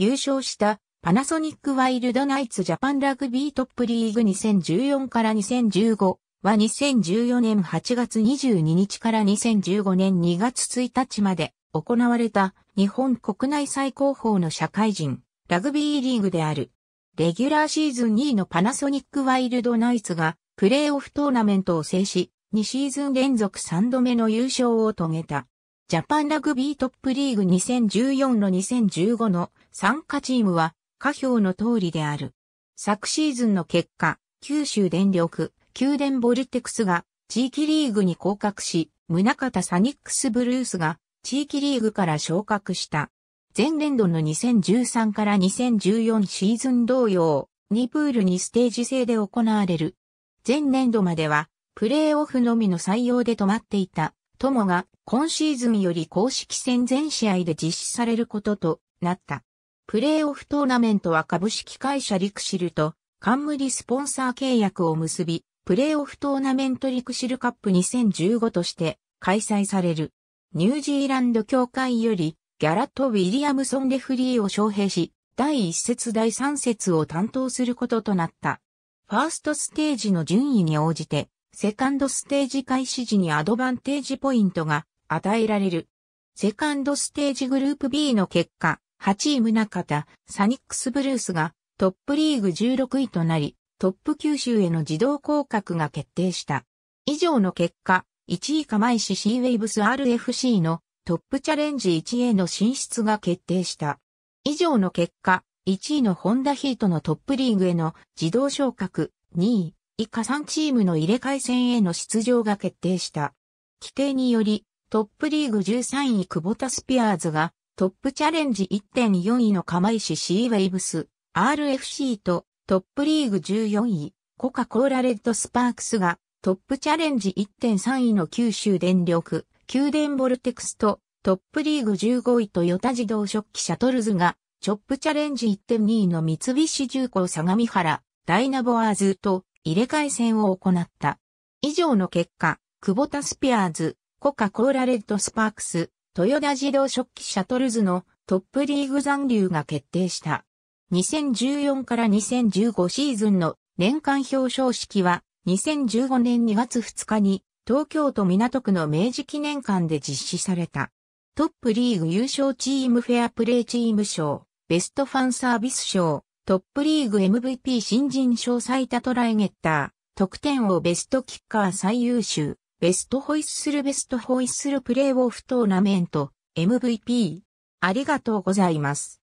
優勝したパナソニックワイルドナイツジャパンラグビートップリーグ2014から2015は2014年8月22日から2015年2月1日まで行われた日本国内最高峰の社会人ラグビーリーグである。レギュラーシーズン2位のパナソニックワイルドナイツがプレーオフトーナメントを制し、2シーズン連続3度目の優勝を遂げた。ジャパンラグビートップリーグ2014の2015の参加チームは、下表の通りである。昨シーズンの結果、九州電力、宮殿ボルテクスが地域リーグに降格し、宗方サニックスブルースが地域リーグから昇格した。前年度の2013から2014シーズン同様、2プールにステージ制で行われる。前年度までは、プレーオフのみの採用で止まっていた。友が今シーズンより公式戦全試合で実施されることとなった。プレーオフトーナメントは株式会社リクシルと冠スポンサー契約を結び、プレーオフトーナメントリクシルカップ2015として開催される。ニュージーランド協会よりギャラット・ウィリアムソンレフリーを招聘し、第1節第3節を担当することとなった。ファーストステージの順位に応じてセカンドステージ開始時にアドバンテージポイントが与えられる。セカンドステージグループ B の結果、8位宗方、サニックスブルースがトップリーグ16位となり、トップ九州への自動降格が決定した。以上の結果、1位釜石 C ウェイブス RFC のトップチャレンジ1への進出が決定した。以上の結果、1位のホンダヒートのトップリーグへの自動昇格、2位、以下3チームの入れ替え戦への出場が決定した。規定により、トップリーグ13位クボタスピアーズが、トップチャレンジ1.4位の釜石シーウェイブス、RFC と、トップリーグ14位、コカ・コーラレッドスパークスが、トップチャレンジ1.3位の九州電力、九電ボルテクスと、トップリーグ15位トヨタ自動食器シャトルズが、チョップチャレンジ1.2位の三菱重工相模原、ダイナボアーズと、入れ替え戦を行った。以上の結果、クボタスピアーズ、コカ・コーラレッドスパークス、豊田自動食器シャトルズのトップリーグ残留が決定した。2014から2015シーズンの年間表彰式は2015年2月2日に東京都港区の明治記念館で実施された。トップリーグ優勝チームフェアプレーチーム賞、ベストファンサービス賞、トップリーグ MVP 新人賞最多トライゲッター、得点王ベストキッカー最優秀、ベストホイッスルベストホイッスルプレーオフトーナメント、MVP。ありがとうございます。